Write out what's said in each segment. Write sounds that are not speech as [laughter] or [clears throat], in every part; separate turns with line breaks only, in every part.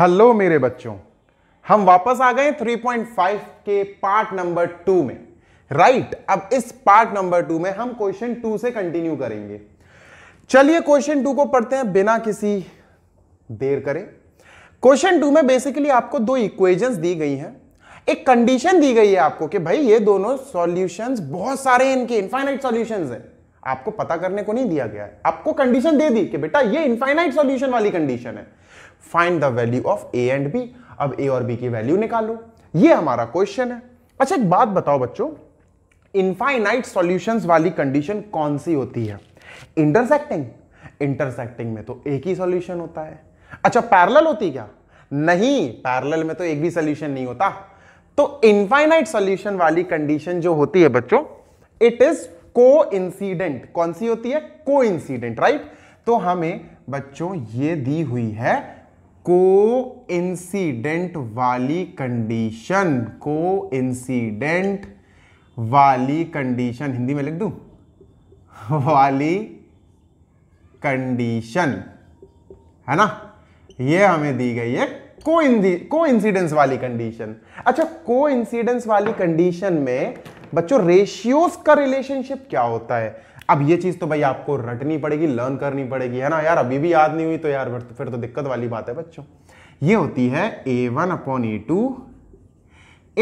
hello मेरे बच्चों हम वापस आ गए 3.5 के पार्ट नंबर टू में राइट right, अब इस पार्ट नंबर टू में हम क्वेश्चन टू से कंटिन्यू करेंगे चलिए क्वेश्चन टू को पढ़ते हैं बिना किसी देर करें क्वेश्चन टू में बेसिकली आपको दो इक्वेजन दी गई हैं एक कंडीशन दी गई है आपको कि भाई ये दोनों सोल्यूशन बहुत सारे इनके इनफाइनाइट सोल्यूशन है आपको पता करने को नहीं दिया गया है आपको कंडीशन दे दी कि बेटा ये इनफाइनाइट सॉल्यूशन वाली कंडीशन है find the value of a and b अब ए और बी की वैल्यू निकालो ये हमारा क्वेश्चन है अच्छा एक बात बताओ बच्चों इनफाइनाइट सॉल्यूशंस वाली कंडीशन कौन सी होती है इंटरसेक्टिंग इंटरसेक्टिंग में तो एक ही सॉल्यूशन होता है अच्छा पैरेलल होती क्या नहीं पैरेलल में तो एक भी सॉल्यूशन नहीं होता तो इनफाइनाइट सॉल्यूशन वाली कंडीशन जो होती है बच्चों इट इज को कौन सी होती है को राइट तो हमें बच्चों ये दी हुई है को इंसीडेंट वाली कंडीशन को इंसिडेंट वाली कंडीशन हिंदी में लिख दू वाली कंडीशन है ना ये हमें दी गई है को को इंसिडेंस वाली कंडीशन अच्छा को इंसिडेंस वाली कंडीशन में बच्चों रेशियोज का रिलेशनशिप क्या होता है अब ये चीज़ तो भाई आपको रटनी पड़ेगी लर्न करनी पड़ेगी है ना यार अभी भी याद नहीं हुई तो यार फिर तो दिक्कत वाली बात है बच्चों ये होती है a one upon a two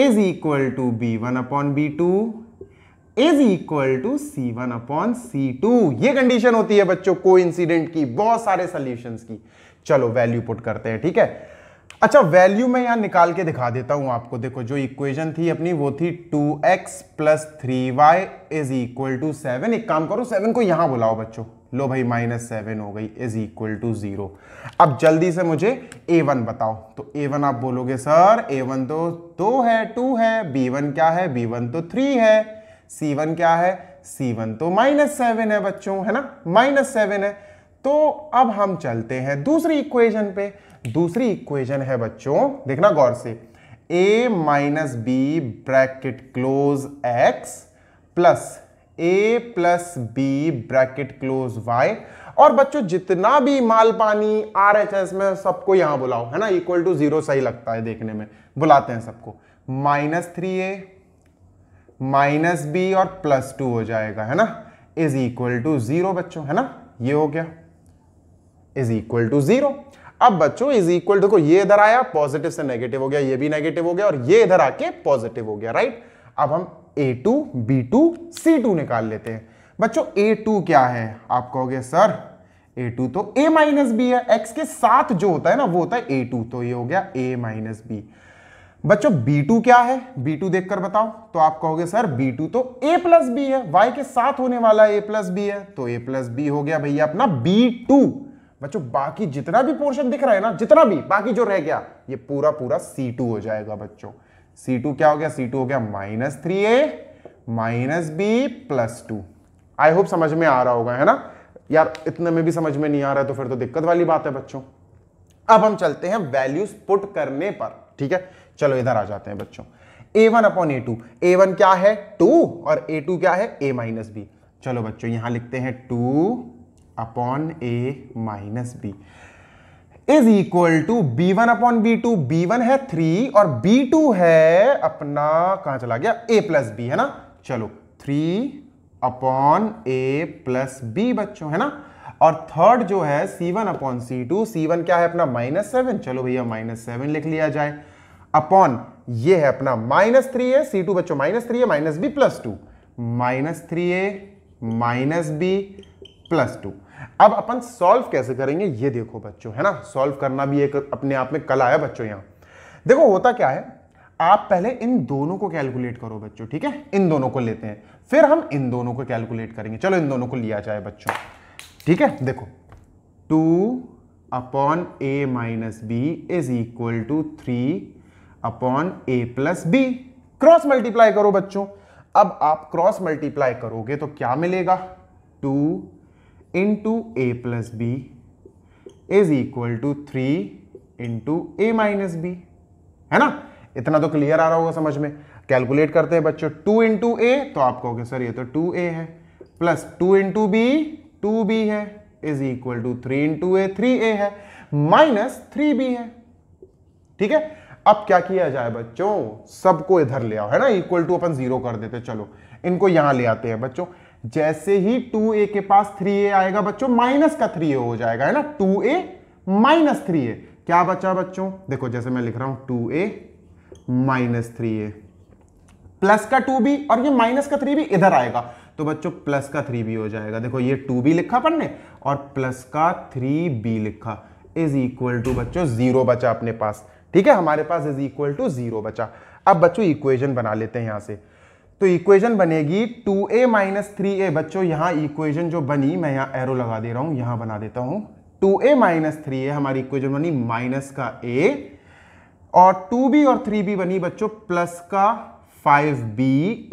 is equal to b one upon b two is equal to c one upon c two ये कंडीशन होती है बच्चों को इंसिडेंट की बहुत सारे सोल्यूशन की चलो वैल्यू पुट करते हैं ठीक है अच्छा वैल्यू मैं यहाँ निकाल के दिखा देता हूँ आपको देखो जो इक्वेशन थी अपनी वो थी two x plus three y is equal to seven एक काम करो सेवन को यहाँ बुलाओ बच्चों लो भाई माइनस सेवन हो गई इज इक्वल टू जीरो अब जल्दी से मुझे ए वन बताओ तो ए वन आप बोलोगे सर ए वन तो दो है टू है बी वन क्या है बी वन तो थ्री है सी वन क्या है सी वन तो माइनस सेवन है बच्चों है ना माइनस सेवन है तो अब हम चलते हैं दूसरी इक्वेशन पे दूसरी इक्वेशन है बच्चों देखना गौर से a minus b bracket close x plus a plus b bracket close y और बच्चों जितना भी माल पानी आर एच एस में सबको यहां बुलाओ है ना इक्वल टू जीरो सही लगता है देखने में बुलाते हैं सबको minus three a minus b और प्लस टू हो जाएगा है ना इज इक्वल टू जीरो बच्चों है ना ये हो गया इज इक्वल टू जीरो अब बच्चों इज इक्वल देखो ये इधर आया पॉजिटिव से नेगेटिव हो गया ये भी नेगेटिव हो गया और ये इधर आके पॉजिटिव हो गया राइट अब हम a two b two c two निकाल लेते हैं बच्चों ए टू क्या है आप कहोगे सर ए टू तो ए माइनस बी है एक्स के साथ जो होता है ना वो होता है ए टू तो ये हो गया ए माइनस बी बच्चों बी टू क्या है बी टू देखकर बताओ तो आप कहोगे सर बी टू तो ए प्लस बी है वाई के साथ होने वाला ए प्लस बी है तो ए प्लस बी हो गया भैया अपना बी टू बच्चों बाकी जितना भी पोर्शन दिख रहा है ना जितना भी बाकी जो रह गया ये पूरा पूरा C2 हो जाएगा बच्चों C2 क्या हो गया C2 हो गया minus three a minus b plus two I hope समझ में आ रहा होगा है ना यार इतने में भी समझ में नहीं आ रहा है तो फिर तो दिक्कत वाली बात है बच्चों अब हम चलते हैं वैल्यूज पुट करने पर ठीक है चलो इधर आ जाते हैं बच्चों a one upon a two a one क्या है टू और ए टू क्या है ए माइनस बी चलो बच्चों यहां लिखते हैं two upon a minus b is equal to b one upon b two b one है थ्री और बी टू है अपना कहां चला गया ए प्लस बी है ना चलो three upon a plus b बच्चों है ना और थर्ड जो है c one upon c two c one क्या है अपना माइनस सेवन चलो भैया माइनस सेवन लिख लिया जाए अपॉन ये है अपना माइनस थ्री है सी टू बच्चों माइनस थ्री है minus b plus two minus three a minus b plus two अब अपन सॉल्व कैसे करेंगे ये देखो बच्चों है ना सॉल्व करना भी एक अपने आप में कला है बच्चों यहाँ देखो होता क्या है आप पहले इन दोनों को कैलकुलेट करो बच्चों ठीक है इन दोनों को लेते हैं फिर हम इन दोनों को कैलकुलेट करेंगे चलो इन दोनों को लिया जाए बच्चों ठीक है देखो two upon a minus b is equal to three upon a plus b cross multiply करो बच्चों अब आप क्रॉस मल्टीप्लाई करोगे तो क्या मिलेगा two into a plus b is equal to three into a minus b है ना इतना तो क्लियर आ रहा होगा समझ में कैलकुलेट करते हैं बच्चों टू इंटू ए तो आप कहोगे सर ये तो टू ए है plus two into b two b है is equal to three into a three a है माइनस थ्री बी है ठीक है अब क्या किया जाए बच्चों सबको इधर ले आओ है ना इक्वल टू अपन जीरो कर देते चलो इनको यहां ले आते हैं बच्चों जैसे ही टू ए के पास थ्री ए आएगा बच्चों माइनस का थ्री ए हो जाएगा है ना two a minus three a क्या बचा बच्चों देखो जैसे मैं लिख रहा हूं two a minus three a plus का टू बी और ये माइनस का थ्री भी इधर आएगा तो बच्चों प्लस का थ्री बी हो जाएगा देखो ये टू बी लिखा अपन ने और प्लस का थ्री बी लिखा इज इक्वल टू बच्चों जीरो बचा अपने पास ठीक है हमारे पास इज इक्वल टू जीरो बचा अब बच्चों इक्वेशन बना लेते हैं यहां से तो इक्वेशन बनेगी 2a ए माइनस थ्री बच्चों यहाँ इक्वेशन जो बनी मैं यहाँ एरो लगा दे रहा हूँ यहाँ बना देता हूँ 2a ए माइनस थ्री हमारी इक्वेशन बनी माइनस का a और 2b और 3b बनी बच्चों प्लस का 5b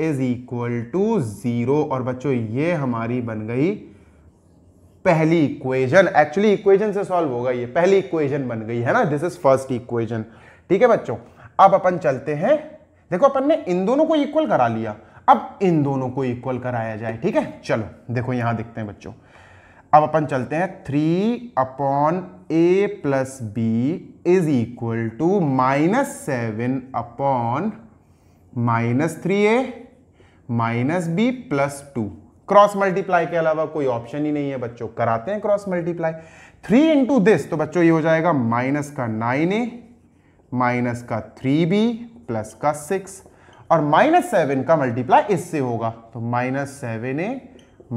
is equal to zero और बच्चों ये हमारी बन गई पहली इक्वेशन एक्चुअली इक्वेशन से सॉल्व होगा ये पहली इक्वेशन बन गई है ना दिस इज फर्स्ट इक्वेशन ठीक है बच्चों अब अपन चलते हैं देखो अपन ने इन दोनों को इक्वल करा लिया अब इन दोनों को इक्वल कराया जाए ठीक है चलो देखो यहां देखते हैं बच्चों अब अपन चलते हैं three upon a plus b is equal to minus seven upon minus three a minus b plus two cross multiply के अलावा कोई ऑप्शन ही नहीं है बच्चों कराते हैं cross multiply three into this तो बच्चों ये हो जाएगा माइनस का नाइन ए माइनस का थ्री बी प्लस का सिक्स और माइनस सेवन का मल्टीप्लाई इससे होगा तो minus seven a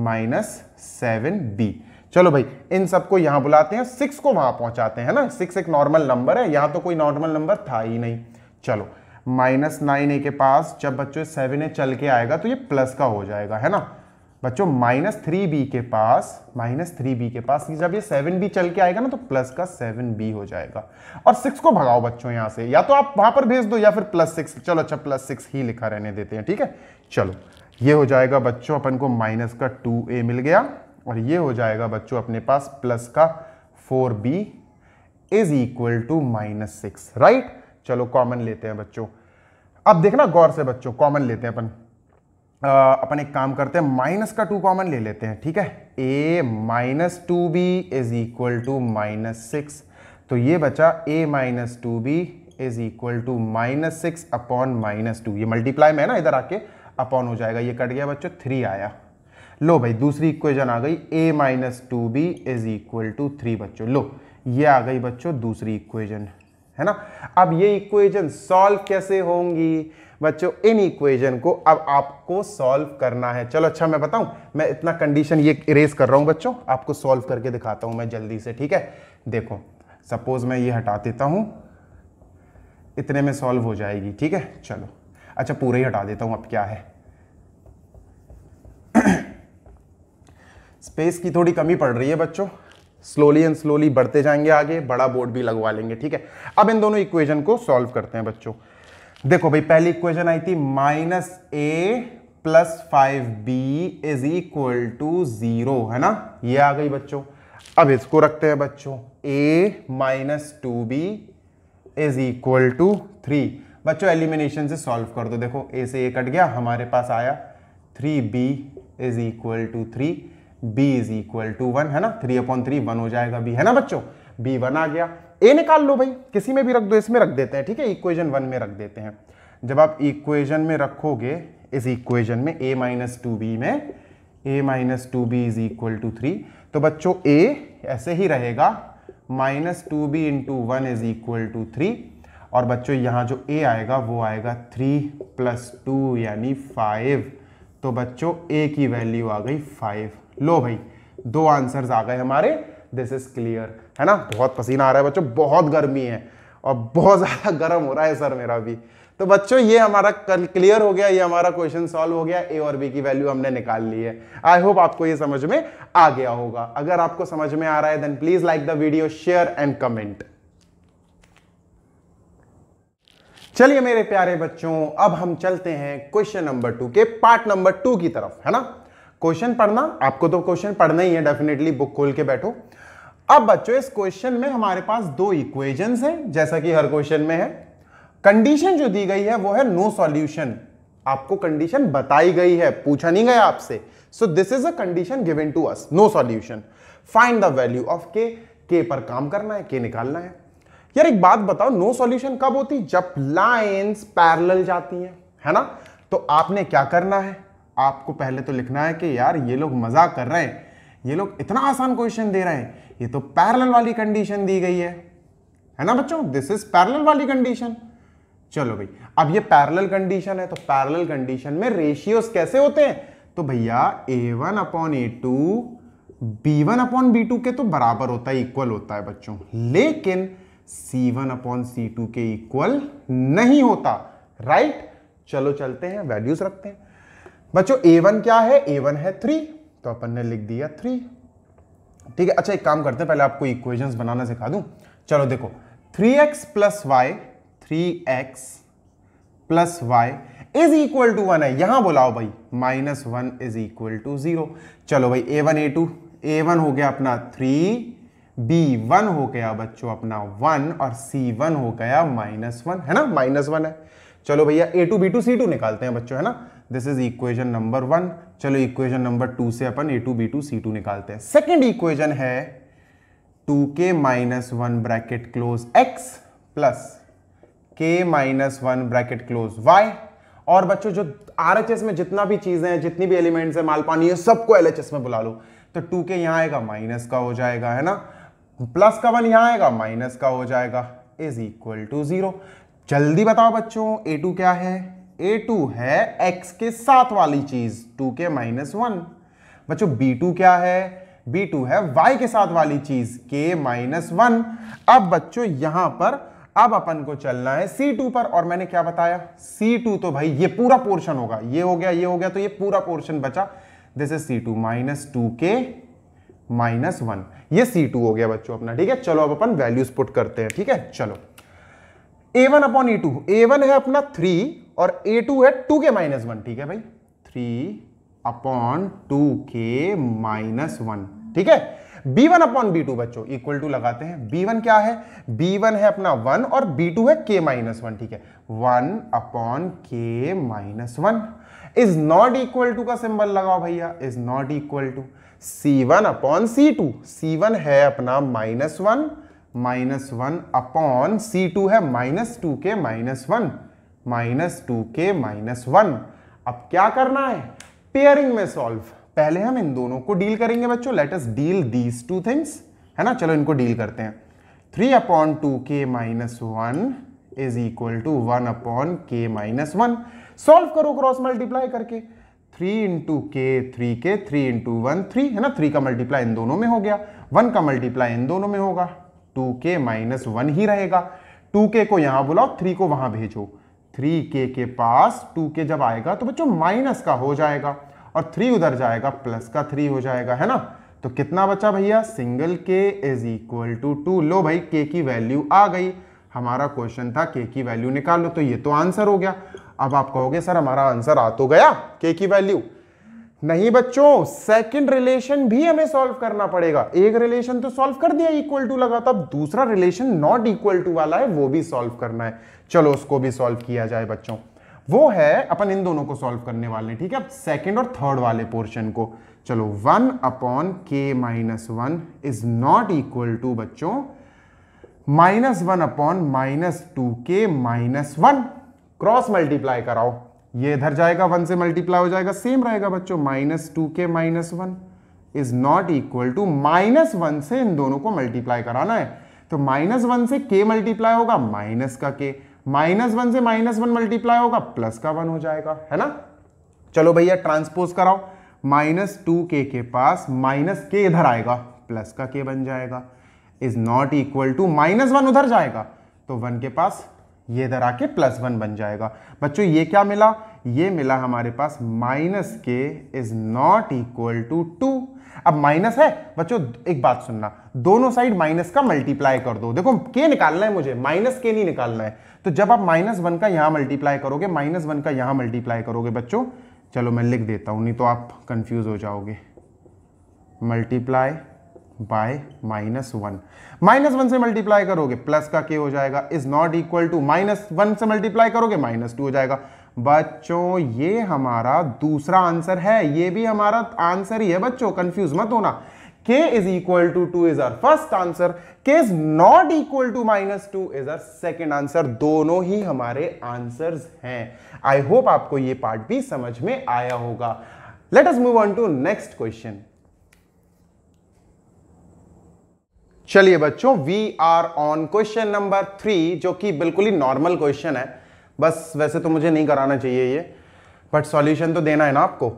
minus seven b चलो भाई इन सबको यहां बुलाते हैं सिक्स को वहां पहुंचाते हैं ना सिक्स एक नॉर्मल नंबर है यहां तो कोई नॉर्मल नंबर था ही नहीं चलो माइनस नाइन ए के पास जब बच्चों सेवन ए चल के आएगा तो ये प्लस का हो जाएगा है ना बच्चों माइनस थ्री बी के पास माइनस थ्री बी के पास जब ये सेवन बी चल के आएगा ना तो प्लस का सेवन बी हो जाएगा और सिक्स को भगाओ बच्चों यहां से या तो आप वहां पर भेज दो या फिर प्लस सिक्स चलो अच्छा प्लस सिक्स ही लिखा रहने देते हैं ठीक है चलो ये हो जाएगा बच्चों अपन को माइनस का टू ए मिल गया और ये हो जाएगा बच्चों अपने पास प्लस का four b is equal to minus six right चलो कॉमन लेते हैं बच्चों अब देखना गौर से बच्चों कॉमन लेते हैं अपन अपन एक काम करते हैं माइनस का टू कॉमन ले लेते हैं ठीक है a minus two b is equal to minus six तो ये बचा a minus two b is equal to minus six upon minus two ये मल्टीप्लाई में है ना इधर आके अपॉन हो जाएगा ये कट गया बच्चों थ्री आया लो भाई दूसरी इक्वेशन आ गई a minus two b is equal to three बच्चों लो ये आ गई बच्चों दूसरी इक्वेशन है ना अब ये इक्वेशन सॉल्व कैसे होंगी बच्चों इन इक्वेशन को अब आपको सॉल्व करना है चलो अच्छा मैं बताऊं मैं इतना कंडीशन ये इरेज कर रहा हूं बच्चों आपको सॉल्व करके दिखाता हूं मैं जल्दी से ठीक है देखो सपोज मैं ये हटा देता हूं इतने में सॉल्व हो जाएगी ठीक है चलो अच्छा पूरे ही हटा देता हूं अब क्या है स्पेस [clears throat] की थोड़ी कमी पड़ रही है बच्चों स्लोली एंड स्लोली बढ़ते जाएंगे आगे बड़ा बोर्ड भी लगवा लेंगे ठीक है अब इन दोनों इक्वेशन को सॉल्व करते हैं बच्चों देखो भाई पहली इक्वेशन आई थी minus a plus five b is equal to zero है ना ये आ गई बच्चों अब इसको रखते हैं बच्चों a minus two b is equal to three बच्चों एलिमिनेशन से सॉल्व कर दो देखो ए से ए कट गया हमारे पास आया three b is equal to three b is equal to one है ना थ्री अपॉन थ्री वन हो जाएगा बी है ना बच्चों बी वन आ गया ए निकाल लो भाई किसी में भी रख दो इसमें रख देते हैं ठीक है इक्वेजन वन में रख देते हैं जब आप इक्वेजन में रखोगे इस इक्वेजन में ए माइनस टू बी में a minus two b is equal to three तो बच्चों ए ऐसे ही रहेगा minus two b into one is equal to three और बच्चों यहाँ जो ए आएगा वो आएगा थ्री प्लस टू यानी फाइव तो बच्चों ए की वैल्यू आ गई फाइव लो भाई दो आंसर्स आ गए हमारे दिस इज़ क्लियर है ना बहुत पसीना आ रहा है बच्चों बहुत गर्मी है और बहुत ज़्यादा गर्म हो रहा है सर मेरा भी तो बच्चों ये हमारा क्लियर हो गया ये हमारा क्वेश्चन सॉल्व हो गया ए और बी की वैल्यू हमने निकाल ली है आई होप आपको ये समझ में आ गया होगा अगर आपको समझ में आ रहा है then please like the video share and comment चलिए मेरे प्यारे बच्चों अब हम चलते हैं क्वेश्चन नंबर टू के पार्ट नंबर टू की तरफ है ना क्वेश्चन पढ़ना आपको तो क्वेश्चन पढ़ना ही है डेफिनेटली बुक खोल के बैठो अब बच्चों इस क्वेश्चन में हमारे पास दो इक्वेशंस हैं जैसा कि हर क्वेश्चन में है कंडीशन जो दी गई है वो है नो सॉल्यूशन आपको कंडीशन बताई गई है पूछा नहीं गया आपसे so this is a condition given to us no solution find the value of k के पर काम करना है के निकालना है यार एक बात बताओ नो सॉल्यूशन कब होती जब लाइंस पैरेलल जाती हैं है ना तो आपने क्या करना है आपको पहले तो लिखना है कि यार ये लोग मजाक कर रहे हैं ये लोग इतना आसान क्वेश्चन दे रहे हैं ये तो पैरेलल वाली कंडीशन दी गई है है ना बच्चों दिस इज पैरेलल वाली कंडीशन चलो भाई अब ये पैरेलल कंडीशन है तो पैरेलल कंडीशन में रेशियोज कैसे होते हैं तो भैया a one upon a two b one upon b two के तो बराबर होता है इक्वल होता है बच्चों लेकिन c one upon c two के इक्वल नहीं होता राइट चलो चलते हैं वैल्यूज रखते हैं बच्चों ए वन क्या है ए वन है थ्री तो अपन ने लिख दिया थ्री ठीक है अच्छा एक काम करते हैं पहले आपको इक्वेशंस बनाना सिखा दूं चलो देखो 3x x plus y three x plus y is equal to one है यहां बोलाओ भाई minus one is equal to zero चलो भाई a one a two a one हो गया अपना थ्री b1 हो गया बच्चों अपना 1 और c1 हो गया माइनस वन है ना माइनस वन है चलो भैया a2 b2 c2 निकालते हैं बच्चों है ना this is equation number one चलो इक्वेशन नंबर टू से अपन a two b two c two निकालते हैं सेकेंड इक्वेशन है two k minus one bracket close x plus k minus one bracket close y और बच्चों जो आर एच एस में जितना भी चीज़ें हैं जितनी भी एलिमेंट्स हैं मालपानी है सबको एल एच एस में बुला लो तो टू के यहाँ आएगा माइनस का हो जाएगा है ना प्लस का वन यहाँ आएगा माइनस का हो जाएगा इज इक्वल टू जीरो जल्दी बताओ बच्चों ए टू क्या है ए टू है एक्स के साथ वाली चीज टू के माइनस वन बच्चों बी टू क्या है बी टू है वाई के साथ वाली चीज के माइनस वन अब बच्चों यहां पर अब अपन को चलना है C2 पर और मैंने क्या बताया C2 तो भाई ये पूरा पोर्शन होगा ये हो गया ये हो गया तो ये पूरा पोर्शन बचा this is C2 two minus two k minus one ये C2 हो गया बच्चों अपना ठीक है चलो अब अपन वैल्यूज पुट करते हैं ठीक है चलो A1 one upon E to है अपना थ्री और ए टू है टू के माइनस वन ठीक है भाई three upon two k minus one ठीक है b one upon b two बच्चों इक्वल टू लगाते हैं बी वन क्या है बी वन है अपना वन और बी टू है के माइनस वन ठीक है one upon k minus one is not equal to का सिंबल लगाओ भैया is not equal to c one upon c two c one है अपना minus one minus one upon c two है minus two k minus one minus two k minus one अब क्या करना है पेयरिंग में सॉल्व पहले हम इन दोनों को डील करेंगे बच्चों let us deal these two things है ना चलो इनको डील करते हैं three upon two k minus one is equal to one upon k minus one solve करो क्रॉस मल्टीप्लाई करके three into k three k three into one three है ना थ्री का मल्टीप्लाई इन दोनों में हो गया वन का मल्टीप्लाई इन दोनों में होगा टू के माइनस वन ही रहेगा टू के को यहां बुलाओ थ्री को वहां भेजो थ्री के के पास टू के जब आएगा तो बच्चों माइनस का हो जाएगा और थ्री उधर जाएगा प्लस का थ्री हो जाएगा है ना तो कितना बचा भैया single k is equal to two लो भाई के की वैल्यू आ गई हमारा क्वेश्चन था के की वैल्यू निकालो तो ये तो आंसर हो गया अब आप कहोगे सर हमारा आंसर आ तो गया के की वैल्यू नहीं बच्चों सेकंड रिलेशन भी हमें सॉल्व करना पड़ेगा एक रिलेशन तो सॉल्व कर दिया इक्वल टू लगा तब दूसरा रिलेशन नॉट इक्वल टू वाला है वो भी सॉल्व करना है चलो उसको भी सॉल्व किया जाए बच्चों वो है अपन इन दोनों को सॉल्व करने वाले ठीक है अब सेकेंड और थर्ड वाले पोर्शन को चलो one upon k minus one is not equal to बच्चों minus one upon minus two k minus one cross multiply कराओ ये इधर जाएगा वन से मल्टीप्लाई हो जाएगा सेम रहेगा बच्चों minus two k minus one is not equal to minus one से इन दोनों को मल्टीप्लाई कराना है तो माइनस वन से के मल्टीप्लाई होगा माइनस का के माइनस वन से माइनस वन मल्टीप्लाई होगा प्लस का वन हो जाएगा है ना चलो भैया ट्रांसपोज कराओ माइनस टू के के पास माइनस के इधर आएगा प्लस का के बन जाएगा is not equal to minus one उधर जाएगा तो वन के पास ये इधर आके प्लस वन बन जाएगा बच्चों ये क्या मिला ये मिला हमारे पास minus k is not equal to two अब माइनस है बच्चों एक बात सुनना दोनों साइड माइनस का मल्टीप्लाई कर दो देखो के निकालना है मुझे माइनस के नहीं निकालना है तो जब आप माइनस वन का यहां मल्टीप्लाई करोगे माइनस वन का यहां मल्टीप्लाई करोगे बच्चों चलो मैं लिख देता हूं नहीं तो आप कंफ्यूज हो जाओगे multiply by minus one minus one से मल्टीप्लाई करोगे प्लस का के हो जाएगा is not equal to minus one से मल्टीप्लाई करोगे माइनस टू हो जाएगा बच्चों ये हमारा दूसरा आंसर है ये भी हमारा आंसर ही है बच्चों कंफ्यूज मत होना k is equal to two is our first answer k is not equal to minus two is our second answer दोनों ही हमारे आंसर हैं आई होप आपको ये पार्ट भी समझ में आया होगा let us move on to next question चलिए बच्चों we are on question number three जो कि बिल्कुल ही नॉर्मल क्वेश्चन है बस वैसे तो मुझे नहीं कराना चाहिए ये बट सॉल्यूशन तो देना है ना आपको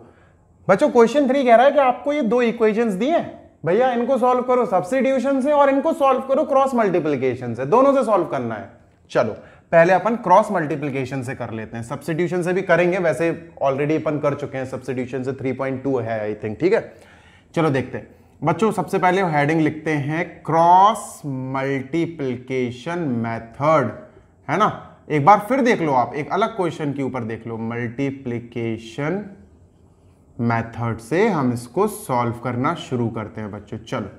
बच्चों क्वेश्चन थ्री कह रहा है कि आपको ये दो इक्वेशंस दिए भैया इनको सॉल्व करो सब्सिट्यूशन से और इनको सॉल्व करो क्रॉस मल्टीप्लीकेशन से दोनों से सॉल्व करना है चलो पहले अपन क्रॉस मल्टीप्लीकेशन से कर लेते हैं सब्सिट्यूशन से भी करेंगे वैसे ऑलरेडी अपन कर चुके हैं सब्सिट्यूशन से थ्री है आई थिंक ठीक है चलो देखते हैं बच्चों सबसे पहले हेडिंग लिखते हैं क्रॉस मल्टीप्लिकेशन मेथड है ना एक बार फिर देख लो आप एक अलग क्वेश्चन के ऊपर देख लो मल्टीप्लिकेशन मेथड से हम इसको सॉल्व करना शुरू करते हैं बच्चों चलो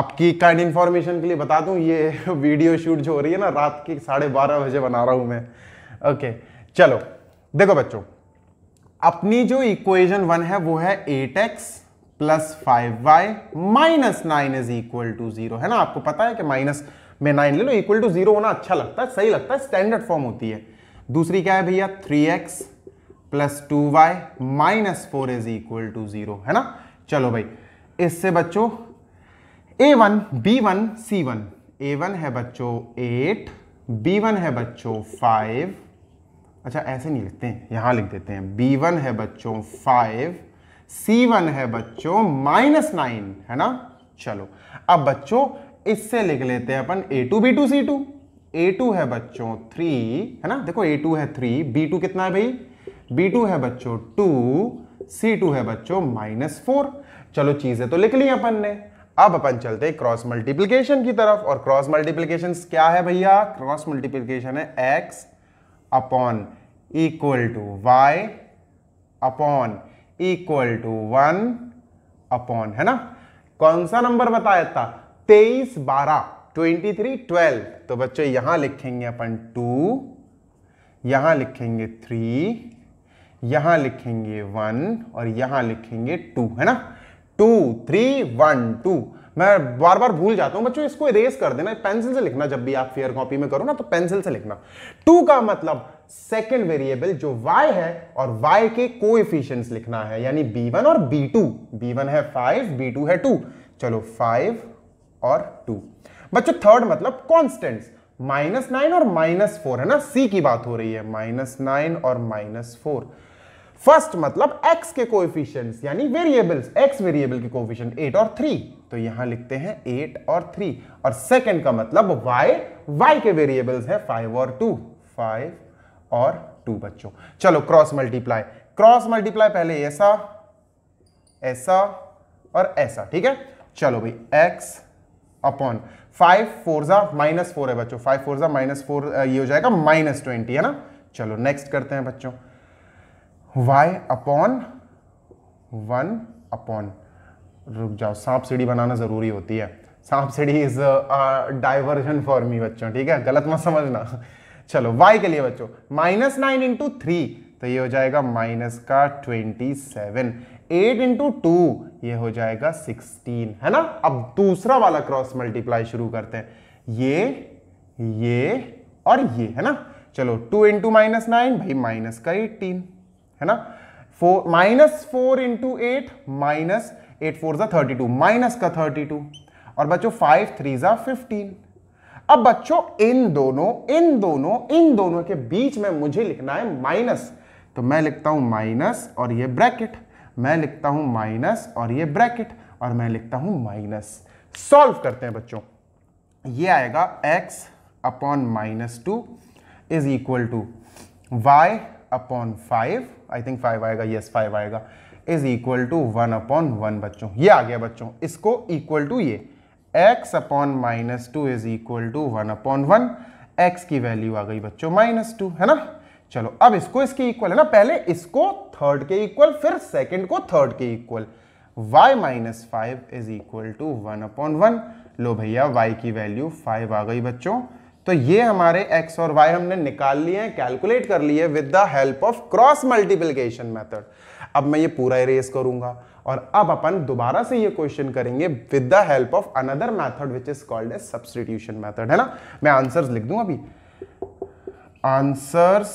आपकी काइंड इंफॉर्मेशन के लिए बता दूं ये वीडियो [laughs] शूट जो हो रही है ना रात की साढ़े बारह बजे बना रहा हूं मैं ओके चलो देखो बच्चों अपनी जो इक्वेशन वन है वो है eight x plus five y minus nine is equal to zero है ना आपको पता है कि माइनस में नाइन ले लो इक्वल टू जीरो होना अच्छा लगता है सही लगता है स्टैंडर्ड फॉर्म होती है दूसरी क्या है भैया three x plus two y minus four is equal to zero है ना चलो भाई इससे बच्चों a one b one c one a one है बच्चों एट बी वन है बच्चों फाइव अच्छा ऐसे नहीं लिखते हैं यहां लिख देते हैं बी वन है बच्चों फाइव सी वन है बच्चों माइनस नाइन है ना चलो अब बच्चों इससे लिख लेते हैं अपन a two b two c two a two है बच्चों थ्री है ना देखो ए टू है थ्री बी टू कितना है भाई बी टू है बच्चों टू सी टू है बच्चों माइनस फोर चलो चीजें तो लिख ली अपन ने अब अपन चलते हैं क्रॉस मल्टीप्लीकेशन की तरफ और क्रॉस मल्टीप्लीकेशन क्या है भैया क्रॉस मल्टीप्लीकेशन है x upon equal to y upon equal to one upon है ना कौन सा नंबर बताया था तेईस बारह ट्वेंटी थ्री ट्वेल्व तो बच्चों यहां लिखेंगे अपन टू यहां लिखेंगे थ्री यहां लिखेंगे वन और यहां लिखेंगे टू है ना टू थ्री वन टू मैं बार बार भूल जाता हूं बच्चों इसको इरेज कर देना पेंसिल से लिखना जब भी आप फेयर कॉपी में करो ना तो पेंसिल से लिखना टू का मतलब सेकेंड वेरिएबल जो y है और y के को लिखना है यानी b1 और b2 b1 है 5 b2 है 2 चलो 5 और 2 बच्चों थर्ड मतलब कॉन्स्टेंट माइनस नाइन और माइनस फोर है ना c की बात हो रही है माइनस नाइन और माइनस फोर फर्स्ट मतलब x के को यानी वेरिएबल्स x वेरिएबल के कोफिशियंट एट और थ्री तो यहां लिखते हैं एट और थ्री और सेकेंड का मतलब y y के वेरिएबल्स है फाइव और टू फाइव और टू बच्चों चलो क्रॉस मल्टीप्लाई क्रॉस मल्टीप्लाई पहले ऐसा ऐसा और ऐसा ठीक है चलो भाई एक्स अपॉन फाइव फोरजा माइनस फोर है बच्चों फाइव फोरजा माइनस फोर ये हो जाएगा माइनस ट्वेंटी है ना चलो नेक्स्ट करते हैं बच्चों वाई अपॉन वन अपॉन रुक जाओ सांप सीढ़ी बनाना जरूरी होती है सांप सीढ़ी इज डाइवर्जन फॉर मी बच्चों ठीक है गलत मत समझना चलो वाई के लिए बच्चों माइनस नाइन इंटू थ्री तो ये हो जाएगा माइनस का twenty seven eight into two ये हो जाएगा सिक्सटीन है ना अब दूसरा वाला क्रॉस मल्टीप्लाई शुरू करते हैं ये ये और ये है ना चलो टू इंटू माइनस नाइन भाई माइनस का एटीन है ना four minus four into eight minus eight four ज़ा थर्टी टू माइनस का थर्टी टू और बच्चों फाइव थ्री ज़ा फिफ्टीन अब बच्चों इन दोनों इन दोनों इन दोनों के बीच में मुझे लिखना है माइनस तो मैं लिखता हूं माइनस और ये ब्रैकेट मैं लिखता हूं माइनस और ये ब्रैकेट और मैं लिखता हूं माइनस सॉल्व करते हैं बच्चों ये आएगा x upon minus two is equal to y upon five I think five आएगा यस फाइव आएगा is equal to one upon one बच्चों ये आ गया बच्चों इसको इक्वल टू ये x upon minus two is equal to one upon one x की वैल्यू आ गई बच्चों माइनस टू है ना चलो अब इसको इसके इक्वल है ना पहले इसको थर्ड के इक्वल फिर सेकंड को थर्ड के equal y minus five is equal to one upon one लो भैया y की वैल्यू फाइव आ गई बच्चों तो ये हमारे x और y हमने निकाल लिए हैं कैलकुलेट कर लिए with the help of cross multiplication method अब मैं ये पूरा इरेज करूंगा और अब अपन दोबारा से ये क्वेश्चन करेंगे with the help of another method which is called a substitution method है ना मैं आंसर्स लिख दूं अभी answers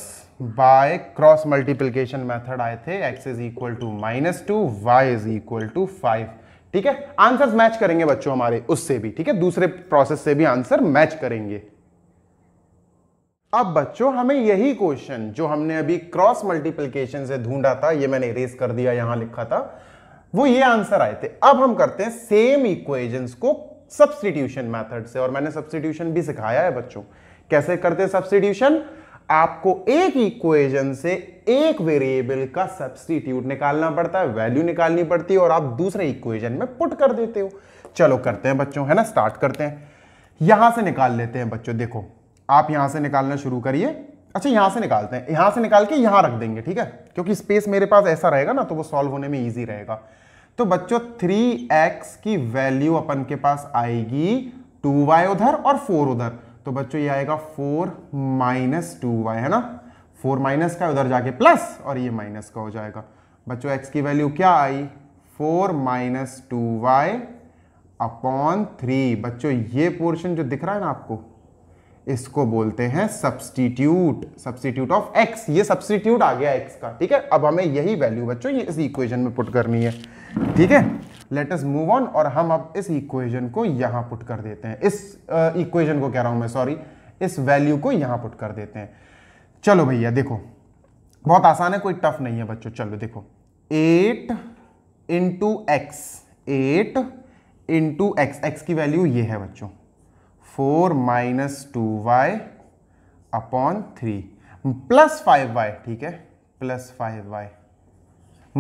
by cross multiplication method आए थे x is equal to minus two y is equal to five ठीक है आंसर्स मैच करेंगे बच्चों हमारे उससे भी ठीक है दूसरे प्रोसेस से भी आंसर मैच करेंगे अब बच्चों हमें यही क्वेश्चन जो हमने अभी क्रॉस मल्टीप्लीकेशन से ढूंढा था ये मैंने इरेज कर दिया यहां लिखा था वो ये आंसर आए थे अब हम करते हैं सेम इक्वेशन को सब्सटीट्यूशन मैथड से और मैंने सब्सटीट्यूशन भी सिखाया है बच्चों कैसे करते हैं सब्सटीट्यूशन आपको एक इक्वेजन से एक वेरिएबल का सब्सटीट्यूट निकालना पड़ता है वैल्यू निकालनी पड़ती है और आप दूसरे इक्वेजन में पुट कर देते हो चलो करते हैं बच्चों है ना स्टार्ट करते हैं यहां से निकाल लेते हैं बच्चों देखो आप यहां से निकालना शुरू करिए अच्छा यहां से निकालते हैं यहां से निकाल के यहां रख देंगे ठीक है क्योंकि स्पेस मेरे पास ऐसा रहेगा ना तो वो सॉल्व होने में ईजी रहेगा तो बच्चों थ्री एक्स की वैल्यू अपन के पास आएगी टू वाई उधर और फोर उधर तो बच्चों ये आएगा फोर माइनस टू वाई है ना फोर माइनस का उधर जाके प्लस और ये माइनस का हो जाएगा बच्चों एक्स की वैल्यू क्या आई four minus two y upon three बच्चों ये पोर्शन जो दिख रहा है ना आपको इसको बोलते हैं सब्सटीट्यूट सब्सटीट्यूट ऑफ एक्स ये सब्सटीट्यूट आ गया एक्स का ठीक है अब हमें यही वैल्यू बच्चों ये इस इक्वेशन में पुट करनी है ठीक है लेट अस मूव ऑन और हम अब इस इक्वेशन को यहां पुट कर देते हैं इस इक्वेशन को कह रहा हूं मैं सॉरी इस वैल्यू को यहां पुट कर देते हैं चलो भैया देखो बहुत आसान है कोई टफ नहीं है बच्चों चलो देखो eight into x eight into x x की वैल्यू ये है बच्चों four minus two y upon three plus five y ठीक है plus five y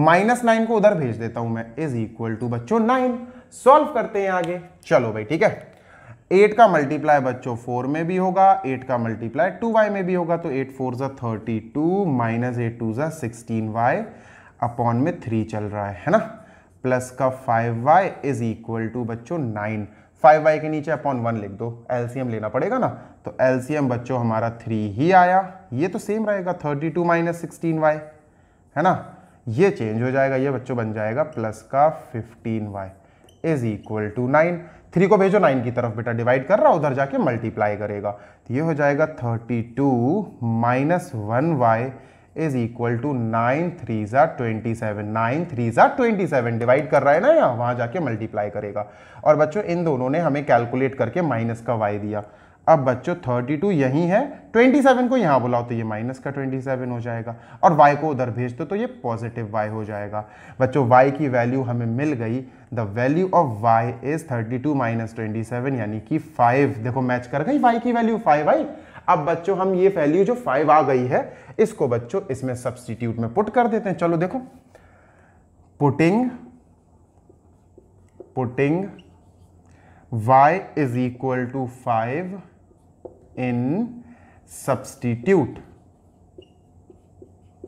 minus nine को उधर भेज देता हूं मैं इज इक्वल टू बच्चों नाइन सॉल्व करते हैं आगे चलो भाई ठीक है एट का मल्टीप्लाई बच्चों फोर में भी होगा एट का मल्टीप्लाई टू वाई में भी होगा तो एट फोर जो thirty two minus eight two जो सिक्सटीन वाई अपॉन में थ्री चल रहा है है ना प्लस का five y is equal to बच्चों नाइन फाइव वाई के नीचे अपॉन वन लिख दो एलसीएम लेना पड़ेगा ना तो एलसीएम बच्चों हमारा थ्री ही आया ये तो सेम रहेगा thirty two minus sixteen y है ना ये चेंज हो जाएगा ये बच्चों बन जाएगा प्लस का fifteen y is equal to nine three को भेजो नाइन की तरफ बेटा डिवाइड कर रहा उधर जाके मल्टीप्लाई करेगा तो ये हो जाएगा thirty two minus one y is equal to nine three ज़ा ट्वेंटी सेवन नाइन थ्री ज़ा ट्वेंटी सेवन डिवाइड कर रहा है ना यहाँ वहाँ जाके मल्टीप्लाई करेगा और बच्चों इन दोनों ने हमें कैलकुलेट करके माइनस का वाई दिया अब बच्चों 32 यही है 27 को यहाँ बुलाओ तो ये माइनस का 27 हो जाएगा और y को उधर भेज दो तो ये पॉजिटिव y हो जाएगा बच्चों y की वैल्यू हमें मिल गई the value of y is 32 two minus twenty यानी कि 5 देखो मैच कर गई y की वैल्यू 5 आई अब बच्चों हम ये वैल्यू जो फाइव आ गई है इसको बच्चों इसमें सब्सटीट्यूट में पुट कर देते हैं चलो देखो putting putting y is equal to five in substitute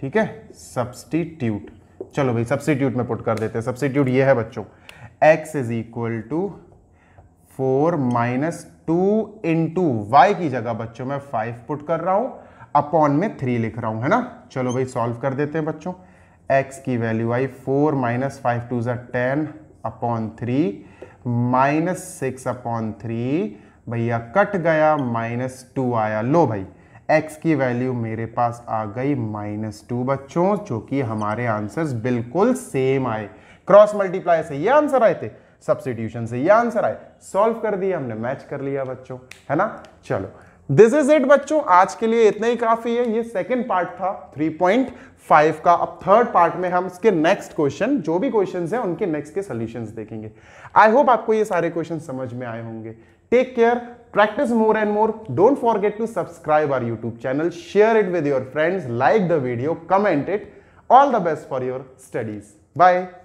ठीक है सब्सटीट्यूट चलो भाई सब्सटीट्यूट में पुट कर देते हैं सब्सटीट्यूट ये है बच्चों x is equal to four minus two into y की जगह बच्चों मैं फाइव पुट कर रहा हूं अपॉन में थ्री लिख रहा हूं है ना चलो भाई सॉल्व कर देते हैं बच्चों एक्स की वैल्यू आई फोर माइनस फाइव टू ज़ा ten upon three minus six upon three भैया कट गया माइनस टू आया लो भाई x की वैल्यू मेरे पास आ गई माइनस टू बच्चों जो कि हमारे आंसर्स बिल्कुल सेम आए क्रॉस मल्टीप्लाई से ये आंसर आए थे सब्सिट्यूशन से ये आंसर आए सॉल्व कर दिया हमने मैच कर लिया बच्चों है ना चलो दिस इज इट बच्चों आज के लिए इतना ही काफी है ये सेकेंड पार्ट था 3.5 का अब थर्ड पार्ट में हम इसके नेक्स्ट क्वेश्चन जो भी क्वेश्चन है उनके नेक्स्ट के सोल्यूशन देखेंगे आई होप आपको ये सारे क्वेश्चन समझ में आए होंगे take care practice more and more don't forget to subscribe our YouTube channel share it with your friends like the video comment it all the best for your studies bye